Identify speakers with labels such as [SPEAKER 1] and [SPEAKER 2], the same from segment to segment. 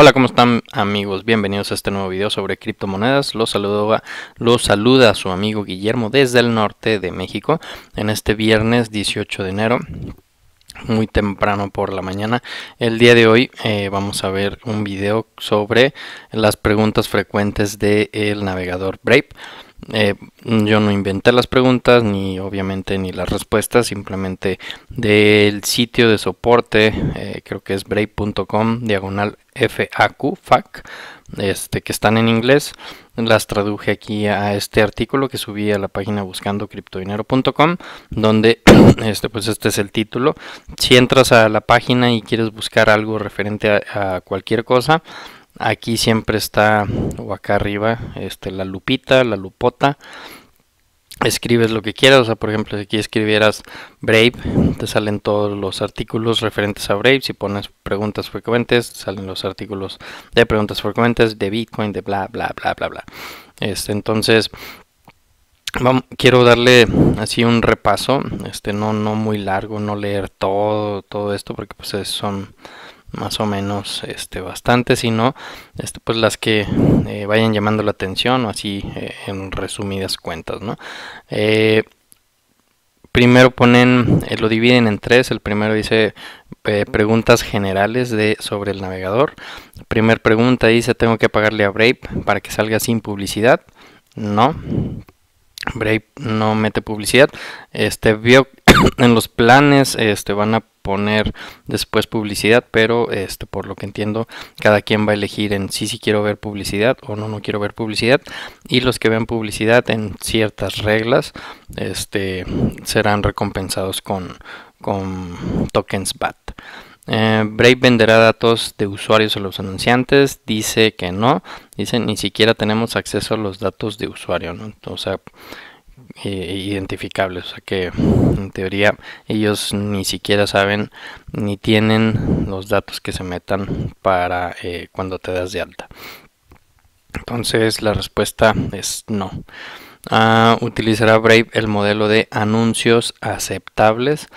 [SPEAKER 1] Hola, ¿cómo están amigos? Bienvenidos a este nuevo video sobre criptomonedas. Los, saludo saluda su amigo Guillermo desde el norte de México en este viernes 18 de enero, muy temprano por la mañana. El día de hoy eh, vamos a ver un video sobre las preguntas frecuentes del navegador Brave. Eh, yo no inventé las preguntas ni obviamente ni las respuestas, simplemente del sitio de soporte, eh, creo que es brave.com, diagonal FAQ, fac, este, que están en inglés. Las traduje aquí a este artículo que subí a la página buscando criptodinero.com, donde este, pues este es el título. Si entras a la página y quieres buscar algo referente a cualquier cosa, Aquí siempre está, o acá arriba, este, la lupita, la lupota. Escribes lo que quieras, o sea, por ejemplo, si aquí escribieras Brave, te salen todos los artículos referentes a Brave. Si pones preguntas frecuentes, salen los artículos de preguntas frecuentes, de Bitcoin, de bla, bla, bla, bla, bla. Este, entonces, quiero darle así un repaso, este no no muy largo, no leer todo todo esto porque pues son más o menos este bastante sino este, pues las que eh, vayan llamando la atención o así eh, en resumidas cuentas no eh, primero ponen lo dividen en tres el primero dice preguntas generales de sobre el navegador primer pregunta dice tengo que pagarle a Brave para que salga sin publicidad no Brave no mete publicidad. Este en los planes este, van a poner después publicidad, pero este, por lo que entiendo, cada quien va a elegir en sí si sí quiero ver publicidad o no, no quiero ver publicidad. Y los que vean publicidad en ciertas reglas este, serán recompensados con, con tokens BAT. Eh, Brave venderá datos de usuarios a los anunciantes. Dice que no. Dice ni siquiera tenemos acceso a los datos de usuario. ¿no? O eh, identificables. O sea que en teoría ellos ni siquiera saben ni tienen los datos que se metan para eh, cuando te das de alta. Entonces la respuesta es no. Ah, utilizará Brave el modelo de anuncios aceptables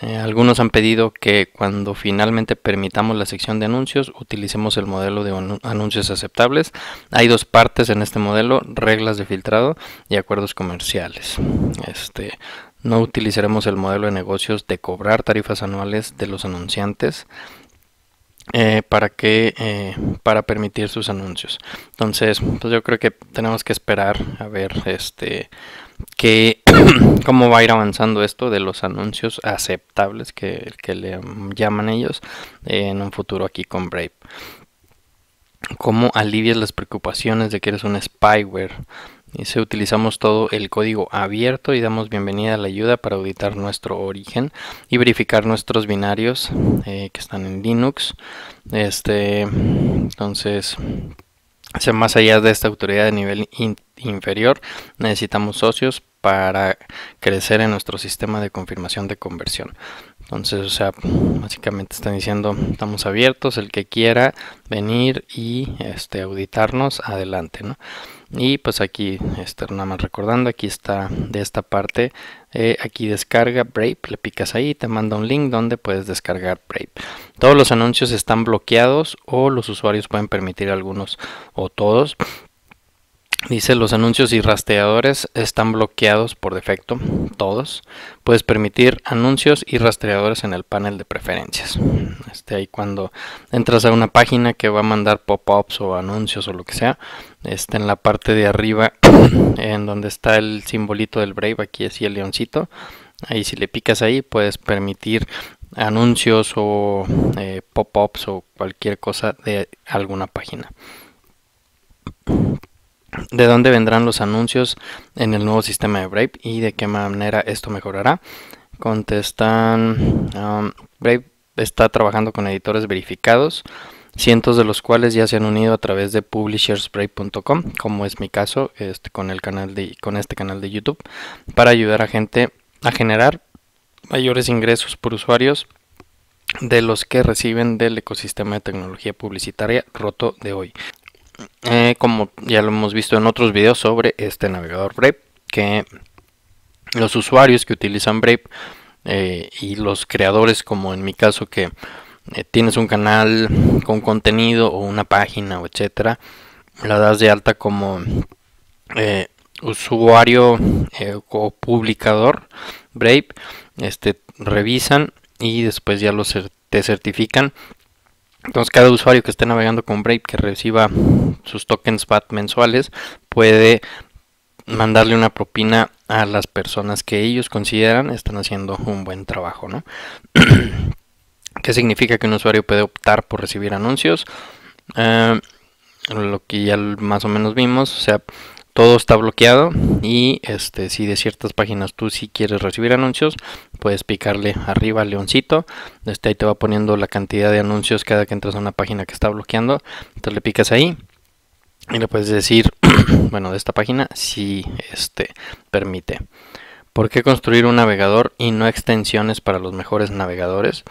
[SPEAKER 1] eh, algunos han pedido que cuando finalmente permitamos la sección de anuncios utilicemos el modelo de anuncios aceptables. Hay dos partes en este modelo, reglas de filtrado y acuerdos comerciales. Este, no utilizaremos el modelo de negocios de cobrar tarifas anuales de los anunciantes. Eh, para que eh, para permitir sus anuncios entonces pues yo creo que tenemos que esperar a ver este que cómo va a ir avanzando esto de los anuncios aceptables que, que le llaman ellos eh, en un futuro aquí con Brave. Cómo alivias las preocupaciones de que eres un spyware. Dice, utilizamos todo el código abierto y damos bienvenida a la ayuda para auditar nuestro origen y verificar nuestros binarios eh, que están en Linux. Este, entonces, o más allá de esta autoridad de nivel inferior, necesitamos socios para crecer en nuestro sistema de confirmación de conversión. Entonces, o sea, básicamente están diciendo, estamos abiertos, el que quiera venir y este, auditarnos, adelante, ¿no? Y pues aquí, este, nada más recordando, aquí está de esta parte, eh, aquí descarga Brave, le picas ahí, te manda un link donde puedes descargar Brave. Todos los anuncios están bloqueados o los usuarios pueden permitir algunos o todos, Dice, los anuncios y rastreadores están bloqueados por defecto, todos. Puedes permitir anuncios y rastreadores en el panel de preferencias. Este, ahí cuando entras a una página que va a mandar pop-ups o anuncios o lo que sea, está en la parte de arriba, en donde está el simbolito del Brave, aquí así el leoncito, ahí si le picas ahí puedes permitir anuncios o eh, pop-ups o cualquier cosa de alguna página de dónde vendrán los anuncios en el nuevo sistema de Brave y de qué manera esto mejorará. Contestan, um, Brave está trabajando con editores verificados, cientos de los cuales ya se han unido a través de publishersbrave.com, como es mi caso este, con, el canal de, con este canal de YouTube, para ayudar a gente a generar mayores ingresos por usuarios de los que reciben del ecosistema de tecnología publicitaria roto de hoy. Eh, como ya lo hemos visto en otros videos sobre este navegador Brave, que los usuarios que utilizan Brave eh, y los creadores, como en mi caso que eh, tienes un canal con contenido o una página o etcétera, la das de alta como usuario o publicador Brave, este revisan y después ya lo te certifican entonces cada usuario que esté navegando con Brave que reciba sus tokens BAT mensuales puede mandarle una propina a las personas que ellos consideran están haciendo un buen trabajo, ¿no? ¿Qué significa que un usuario puede optar por recibir anuncios? Eh, lo que ya más o menos vimos, o sea, todo está bloqueado y este si de ciertas páginas tú si sí quieres recibir anuncios puedes picarle arriba al leoncito este ahí te va poniendo la cantidad de anuncios cada que entras a una página que está bloqueando entonces le picas ahí y le puedes decir bueno de esta página si este permite ¿Por qué construir un navegador y no extensiones para los mejores navegadores?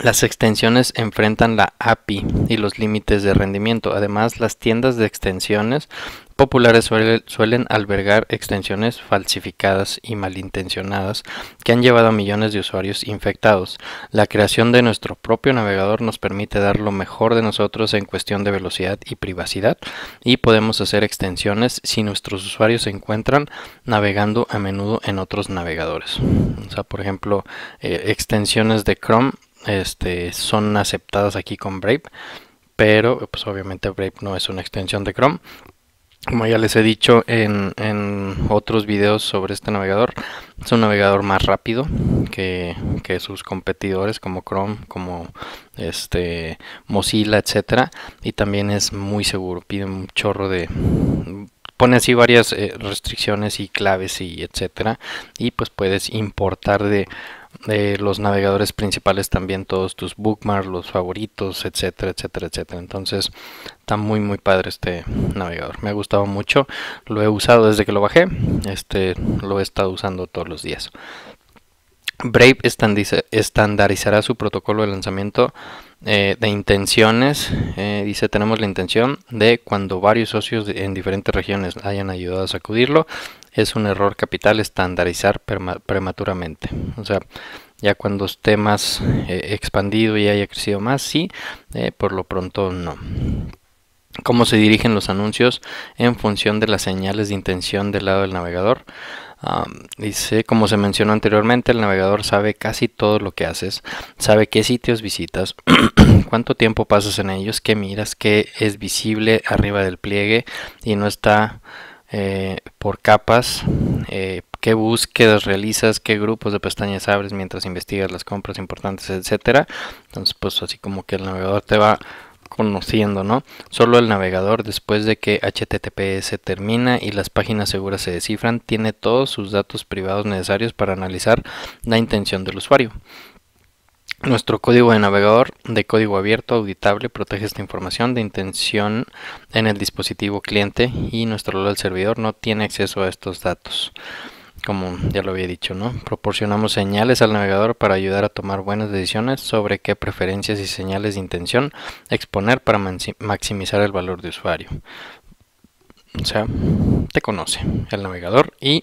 [SPEAKER 1] Las extensiones enfrentan la API y los límites de rendimiento. Además, las tiendas de extensiones populares suelen albergar extensiones falsificadas y malintencionadas que han llevado a millones de usuarios infectados. La creación de nuestro propio navegador nos permite dar lo mejor de nosotros en cuestión de velocidad y privacidad y podemos hacer extensiones si nuestros usuarios se encuentran navegando a menudo en otros navegadores. O sea, por ejemplo, eh, extensiones de Chrome este, son aceptadas aquí con Brave, pero pues obviamente Brave no es una extensión de Chrome como ya les he dicho en, en, otros videos sobre este navegador, es un navegador más rápido que, sus competidores como Chrome, como este Mozilla, etcétera, y también es muy seguro, pide un chorro de pone así varias eh, restricciones y claves y etcétera, y pues puedes importar de de los navegadores principales también, todos tus bookmarks, los favoritos, etcétera, etcétera, etcétera. Entonces está muy, muy padre este navegador. Me ha gustado mucho, lo he usado desde que lo bajé, este lo he estado usando todos los días. Brave estandarizará su protocolo de lanzamiento eh, de intenciones, eh, dice tenemos la intención de cuando varios socios en diferentes regiones hayan ayudado a sacudirlo, es un error capital estandarizar prematuramente. O sea, ya cuando esté más eh, expandido y haya crecido más, sí, por lo pronto no. ¿Cómo se dirigen los anuncios en función de las señales de intención del lado del navegador? dice, como se mencionó anteriormente, el navegador sabe casi todo lo que haces, sabe qué sitios visitas, cuánto tiempo pasas en ellos, qué miras, qué es visible arriba del pliegue y no está eh, por capas, eh, qué búsquedas realizas, qué grupos de pestañas abres mientras investigas las compras importantes, etcétera. Entonces, pues así como que el navegador te va conociendo, ¿no? Solo el navegador, después de que HTTPS termina y las páginas seguras se descifran, tiene todos sus datos privados necesarios para analizar la intención del usuario. Nuestro código de navegador de código abierto auditable protege esta información de intención en el dispositivo cliente y nuestro del servidor no tiene acceso a estos datos como ya lo había dicho, Proporcionamos señales al navegador para ayudar a tomar buenas decisiones sobre qué preferencias y señales de intención exponer para maximizar el valor de usuario. O sea, te conoce el navegador y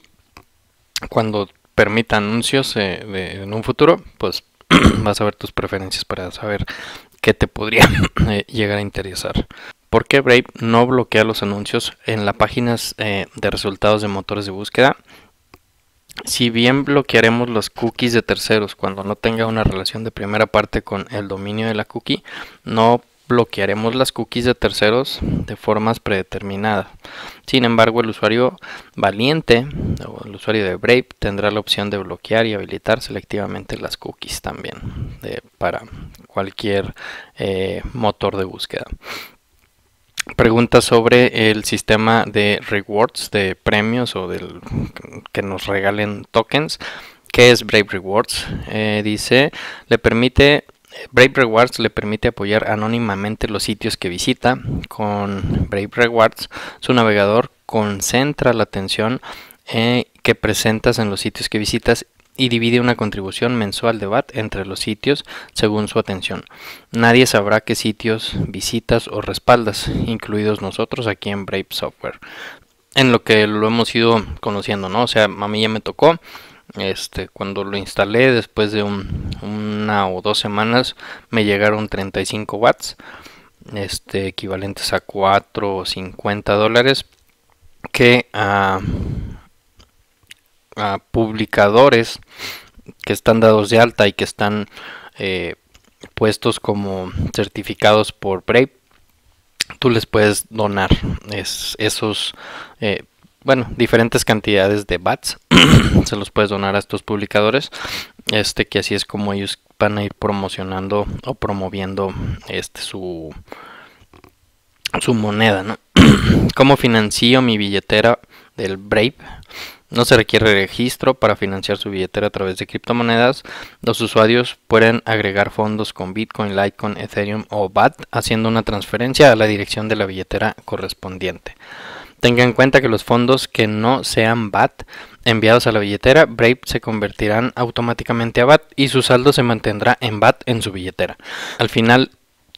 [SPEAKER 1] cuando permita anuncios eh, en un futuro, pues vas a ver tus preferencias para saber qué te podría eh, llegar a interesar. ¿Por qué Brave no bloquea los anuncios en las páginas eh, de resultados de motores de búsqueda? Si bien bloquearemos los cookies de terceros cuando no tenga una relación de primera parte con el dominio de la cookie, no bloquearemos las cookies de terceros de formas predeterminadas. Sin embargo, el usuario valiente o el usuario de Brave tendrá la opción de bloquear y habilitar selectivamente las cookies también para cualquier eh, motor de búsqueda pregunta sobre el sistema de rewards, de premios o del que nos regalen tokens. ¿Qué es Brave Rewards? Eh, dice, le permite Brave Rewards le permite apoyar anónimamente los sitios que visita. Con Brave Rewards, su navegador concentra la atención eh, que presentas en los sitios que visitas y divide una contribución mensual de VAT entre los sitios según su atención. Nadie sabrá qué sitios visitas o respaldas, incluidos nosotros aquí en Brave Software. En lo que lo hemos ido conociendo, ¿no? O sea, a mí ya me tocó. Este, cuando lo instalé, después de una o dos semanas, me llegaron 35 watts, este, equivalentes a 4 o 50 dólares, que A ah, a publicadores que están dados de alta y que están eh, puestos como certificados por Brave, tú les puedes donar es, esos, eh, bueno, diferentes cantidades de bats, se los puedes donar a estos publicadores, este que así es como ellos van a ir promocionando o promoviendo este su su moneda, ¿no? ¿Cómo financio mi billetera del Brave? No se requiere registro para financiar su billetera a través de criptomonedas. Los usuarios pueden agregar fondos con Bitcoin, Litecoin, Ethereum o BAT haciendo una transferencia a la dirección de la billetera correspondiente. Tenga en cuenta que los fondos que no sean BAT enviados a la billetera Brave se convertirán automáticamente a BAT y su saldo se mantendrá en BAT en su billetera. Al final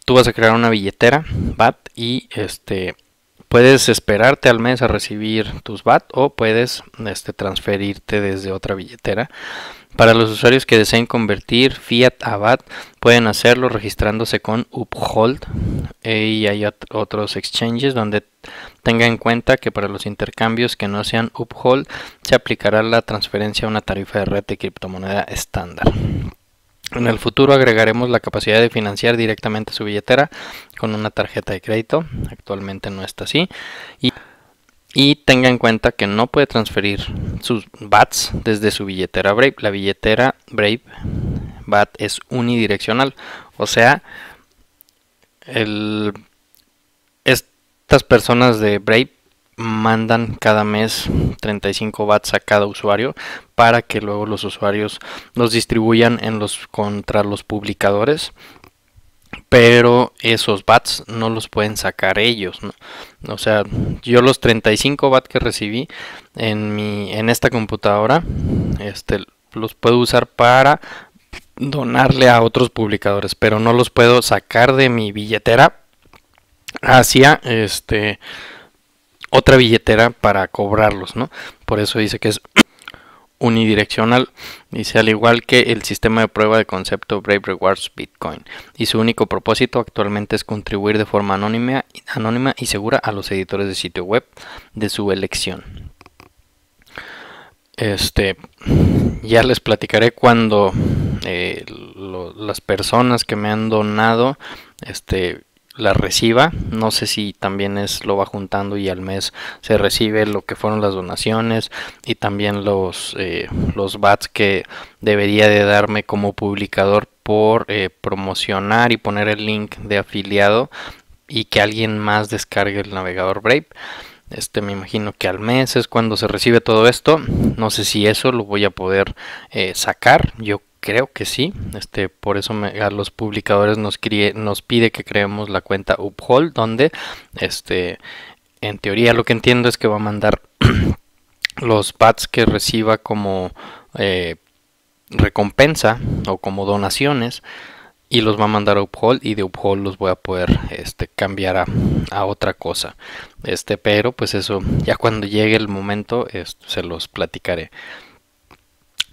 [SPEAKER 1] tú vas a crear una billetera BAT y este puedes esperarte al mes a recibir tus BAT o puedes este, transferirte desde otra billetera. Para los usuarios que deseen convertir fiat a BAT, pueden hacerlo registrándose con Uphold. Eh, y hay otros exchanges donde tenga en cuenta que para los intercambios que no sean Uphold se aplicará la transferencia a una tarifa de red de criptomoneda estándar. En el futuro agregaremos la capacidad de financiar directamente su billetera con una tarjeta de crédito. Actualmente no está así. Y, tenga en cuenta que no puede transferir sus BATs desde su billetera Brave. La billetera Brave BAT es unidireccional. O sea, estas personas de Brave mandan cada mes 35 watts a cada usuario para que luego los usuarios los distribuyan en los contra los publicadores pero esos bats no los pueden sacar ellos. ¿no? O sea, yo los 35 bats que recibí en, mi, en esta computadora, este, los puedo usar para donarle a otros publicadores, pero no los puedo sacar de mi billetera hacia este otra billetera para cobrarlos, ¿no? Por eso dice que es unidireccional, dice al igual que el sistema de prueba de concepto Brave Rewards Bitcoin, y su único propósito actualmente es contribuir de forma anónima, anónima y segura a los editores de sitio web de su elección. Este, ya les platicaré cuando eh, las personas que me han donado, este, la reciba. No sé si también es lo va juntando y al mes se recibe lo que fueron las donaciones y también los, eh, los bats que debería de darme como publicador por eh, promocionar y poner el link de afiliado y que alguien más descargue el navegador Brave. Este me imagino que al mes es cuando se recibe todo esto. No sé si eso lo voy a poder eh, sacar. Yo creo que sí. Este, por eso me, a los publicadores nos, pide que creemos la cuenta Uphold, donde este, en teoría lo que entiendo es que va a mandar los bats que reciba como eh, recompensa o como donaciones y los va a mandar a Uphold y de Uphold los voy a poder este, cambiar a, otra cosa. Este, pero pues eso ya cuando llegue el momento se los platicaré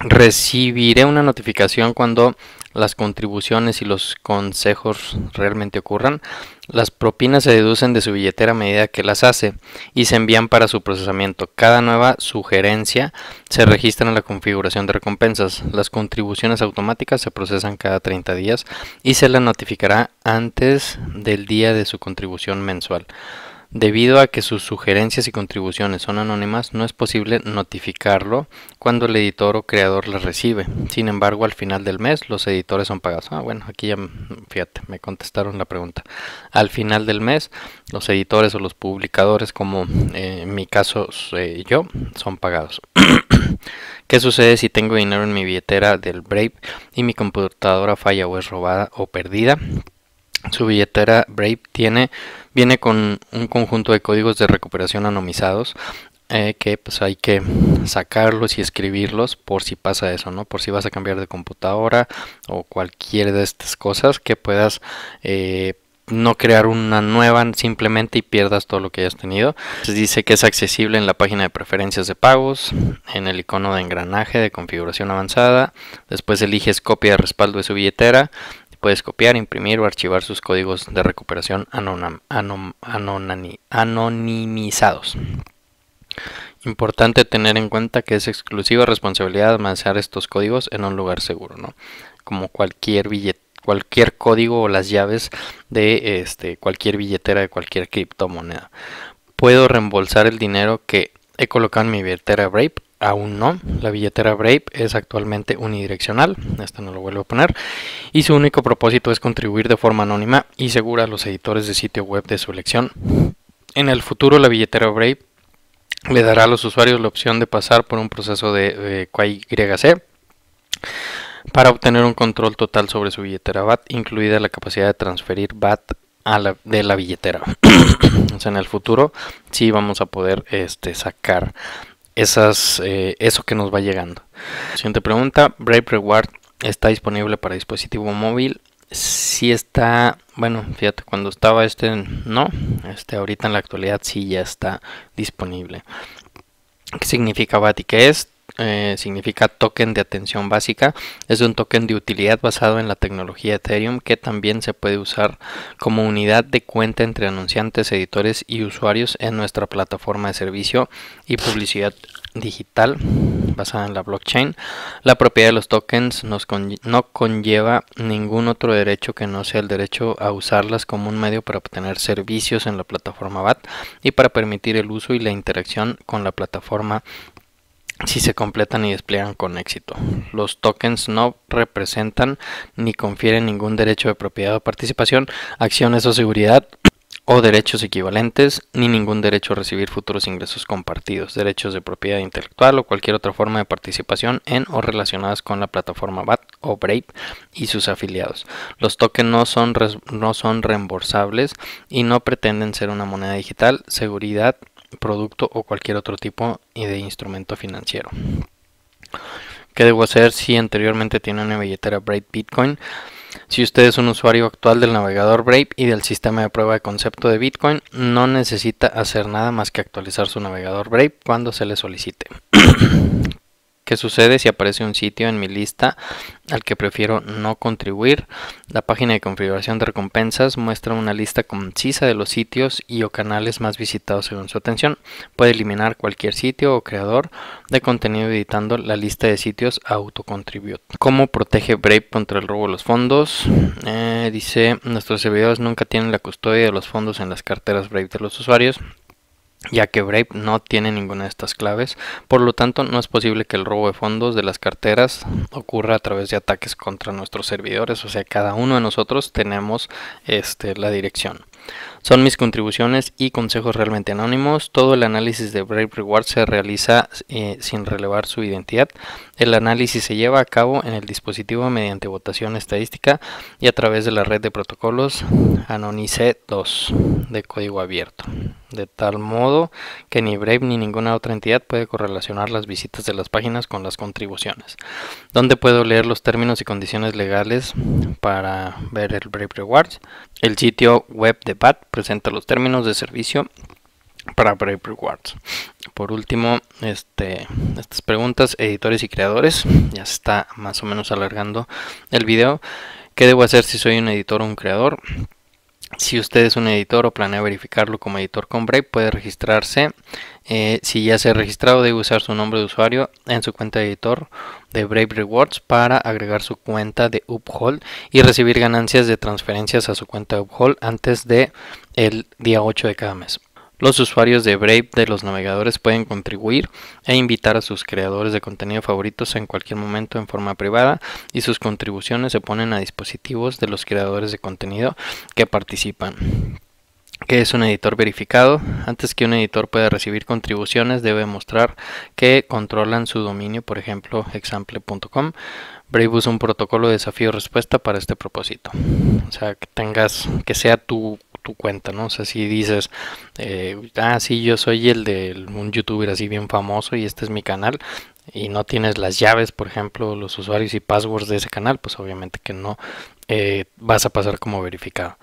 [SPEAKER 1] recibiré una notificación cuando las contribuciones y los consejos realmente ocurran. Las propinas se deducen de su billetera a medida que las hace y se envían para su procesamiento. Cada nueva sugerencia se registra en la configuración de recompensas. Las contribuciones automáticas se procesan cada 30 días y se la notificará antes del día de su contribución mensual. Debido a que sus sugerencias y contribuciones son anónimas, no es posible notificarlo cuando el editor o creador las recibe. Sin embargo, al final del mes los editores son pagados. Ah, bueno, aquí ya, fíjate, me contestaron la pregunta. Al final del mes, los editores o los publicadores, como eh, en mi caso eh, yo, son pagados. ¿Qué sucede si tengo dinero en mi billetera del Brave y mi computadora falla o es robada o perdida? Su billetera Brave tiene Viene con un conjunto de códigos de recuperación anomizados eh, que pues hay que sacarlos y escribirlos por si pasa eso, ¿no? Por si vas a cambiar de computadora o cualquier de estas cosas que puedas eh, no crear una nueva simplemente y pierdas todo lo que hayas tenido. Se dice que es accesible en la página de preferencias de pagos, en el icono de engranaje de configuración avanzada, después eliges copia de respaldo de su billetera Puedes copiar, imprimir o archivar sus códigos de recuperación anonimizados. Importante tener en cuenta que es exclusiva responsabilidad de almacenar estos códigos en un lugar seguro, Como cualquier billete, cualquier código o las llaves de este, cualquier billetera de cualquier criptomoneda. Puedo reembolsar el dinero que he colocado en mi billetera Brave Aún no, la billetera Brave es actualmente unidireccional, Esto no lo vuelvo a poner, y su único propósito es contribuir de forma anónima y segura a los editores de sitio web de su elección. En el futuro la billetera Brave le dará a los usuarios la opción de pasar por un proceso de, QYC para obtener un control total sobre su billetera BAT, incluida la capacidad de transferir BAT de la billetera. en el futuro sí vamos a poder este, sacar esas, eh, eso que nos va llegando. Siguiente pregunta, Brave Reward está disponible para dispositivo móvil. Si está, bueno, fíjate, cuando estaba este, no, este ahorita en la actualidad sí ya está disponible. ¿Qué significa BATI? es? Eh, significa token de atención básica. Es un token de utilidad basado en la tecnología Ethereum que también se puede usar como unidad de cuenta entre anunciantes, editores y usuarios en nuestra plataforma de servicio y publicidad digital basada en la blockchain. La propiedad de los tokens nos no conlleva ningún otro derecho que no sea el derecho a usarlas como un medio para obtener servicios en la plataforma BAT y para permitir el uso y la interacción con la plataforma si se completan y despliegan con éxito. Los tokens no representan ni confieren ningún derecho de propiedad o participación, acciones o seguridad o derechos equivalentes, ni ningún derecho a recibir futuros ingresos compartidos, derechos de propiedad intelectual o cualquier otra forma de participación en o relacionadas con la plataforma BAT o Brave y sus afiliados. Los tokens no son, no son reembolsables y no pretenden ser una moneda digital, seguridad producto o cualquier otro tipo de instrumento financiero. ¿Qué debo hacer si anteriormente tiene una billetera Brave Bitcoin? Si usted es un usuario actual del navegador Brave y del sistema de prueba de concepto de Bitcoin, no necesita hacer nada más que actualizar su navegador Brave cuando se le solicite. ¿Qué sucede si aparece un sitio en mi lista al que prefiero no contribuir. La página de configuración de recompensas muestra una lista concisa de los sitios y o canales más visitados según su atención. Puede eliminar cualquier sitio o creador de contenido editando la lista de sitios autocontribute. ¿Cómo protege Brave contra el robo de los fondos? Eh, dice, nuestros servidores nunca tienen la custodia de los fondos en las carteras Brave de los usuarios ya que Brave no tiene ninguna de estas claves, por lo tanto no es posible que el robo de fondos de las carteras ocurra a través de ataques contra nuestros servidores, o sea, cada uno de nosotros tenemos este, la dirección. Son mis contribuciones y consejos realmente anónimos. Todo el análisis de Brave Rewards se realiza eh, sin relevar su identidad. El análisis se lleva a cabo en el dispositivo mediante votación estadística y a través de la red de protocolos Anonice 2 de código abierto. De tal modo que ni Brave ni ninguna otra entidad puede correlacionar las visitas de las páginas con las contribuciones. dónde puedo leer los términos y condiciones legales para ver el Brave Rewards? El sitio web de Pad presenta los términos de servicio para Brave Rewards. Por último, este, estas preguntas, editores y creadores, ya está más o menos alargando el video. ¿Qué debo hacer si soy un editor o un creador? Si usted es un editor o planea verificarlo como editor con Brave, puede registrarse. Eh, si ya se ha registrado, debe usar su nombre de usuario en su cuenta de editor de Brave Rewards para agregar su cuenta de Uphold y recibir ganancias de transferencias a su cuenta de Uphold antes del día 8 de cada mes. Los usuarios de Brave de los navegadores pueden contribuir e invitar a sus creadores de contenido favoritos en cualquier momento en forma privada y sus contribuciones se ponen a dispositivos de los creadores de contenido que participan que es un editor verificado. Antes que un editor pueda recibir contribuciones, debe mostrar que controlan su dominio, por ejemplo, example.com. Brave usa un protocolo de desafío-respuesta para este propósito. O sea, que tengas, que sea tu tu cuenta, ¿no? O sea, si dices, eh, ah, sí, yo soy el de un youtuber así bien famoso y este es mi canal, y no tienes las llaves, por ejemplo, los usuarios y passwords de ese canal, pues obviamente que no eh, vas a pasar como verificado.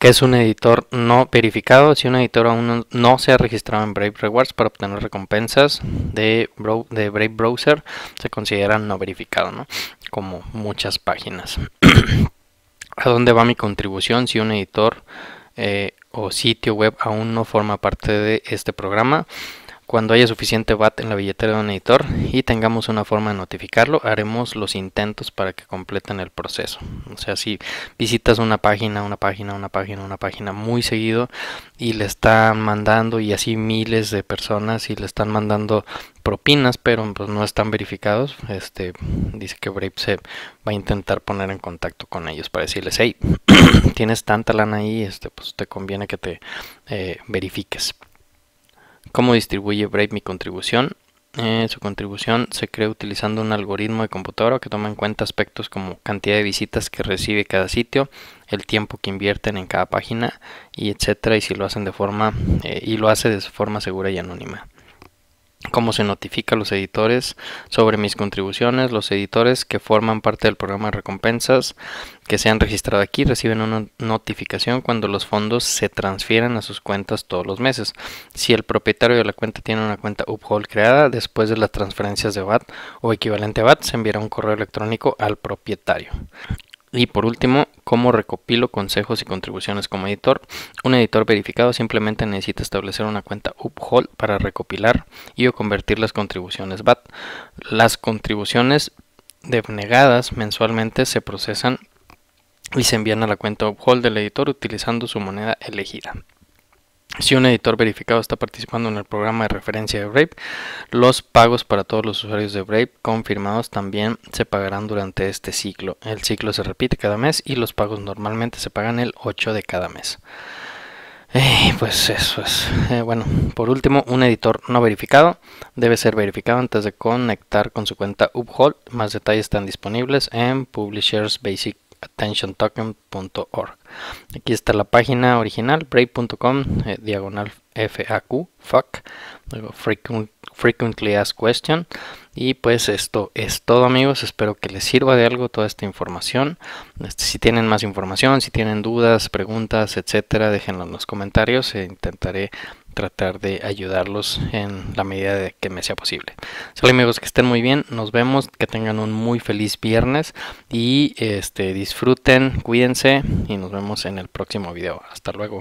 [SPEAKER 1] ¿Qué es un editor no verificado? Si un editor aún no se ha registrado en Brave Rewards para obtener recompensas de, de Brave Browser, se consideran no verificado, ¿no? Como muchas páginas. ¿A dónde va mi contribución si un editor eh, o sitio web aún no forma parte de este programa. Cuando haya suficiente VAT en la billetera de un editor y tengamos una forma de notificarlo, haremos los intentos para que completen el proceso. O sea, si visitas una página, una página, una página, una página muy seguido y le están mandando y así miles de personas y le están mandando propinas, pero pues, no están verificados, este dice que Brave se va a intentar poner en contacto con ellos para decirles, hey, tienes tanta lana ahí, este pues te conviene que te eh, verifiques. ¿Cómo distribuye Brave mi contribución? Eh, su contribución se crea utilizando un algoritmo de computadora que toma en cuenta aspectos como cantidad de visitas que recibe cada sitio, el tiempo que invierten en cada página y etcétera, y si lo hacen de forma eh, y lo hace de forma segura y anónima. Cómo se notifica a los editores sobre mis contribuciones, los editores que forman parte del programa de recompensas, que se han registrado aquí reciben una notificación cuando los fondos se transfieren a sus cuentas todos los meses. Si el propietario de la cuenta tiene una cuenta Uphold creada, después de las transferencias de VAT o equivalente a VAT, se enviará un correo electrónico al propietario. Y por último, ¿cómo recopilo consejos y contribuciones como editor? Un editor verificado simplemente necesita establecer una cuenta Uphold para recopilar y o convertir las contribuciones VAT. Las contribuciones denegadas mensualmente se procesan y se envían a la cuenta uphold del editor utilizando su moneda elegida. Si un editor verificado está participando en el programa de referencia de Brave, los pagos para todos los usuarios de Brave confirmados también se pagarán durante este ciclo. El ciclo se repite cada mes y los pagos normalmente se pagan el 8 de cada mes. Eh, pues eso es. Eh, bueno, por último, un editor no verificado debe ser verificado antes de conectar con su cuenta Uphold. Más detalles están disponibles en Publishers Basic attentiontoken.org. Aquí está la página original, brave.com, eh, diagonal FAQ, Frequently Asked Question. Y pues esto es todo amigos, espero que les sirva de algo toda esta información. Este, si tienen más información, si tienen dudas, preguntas, etcétera, déjenlo en los comentarios, e intentaré tratar de ayudarlos en la medida de que me sea posible. Soy amigos, que estén muy bien, nos vemos, que tengan un muy feliz viernes y este disfruten, cuídense y nos vemos en el próximo video. Hasta luego.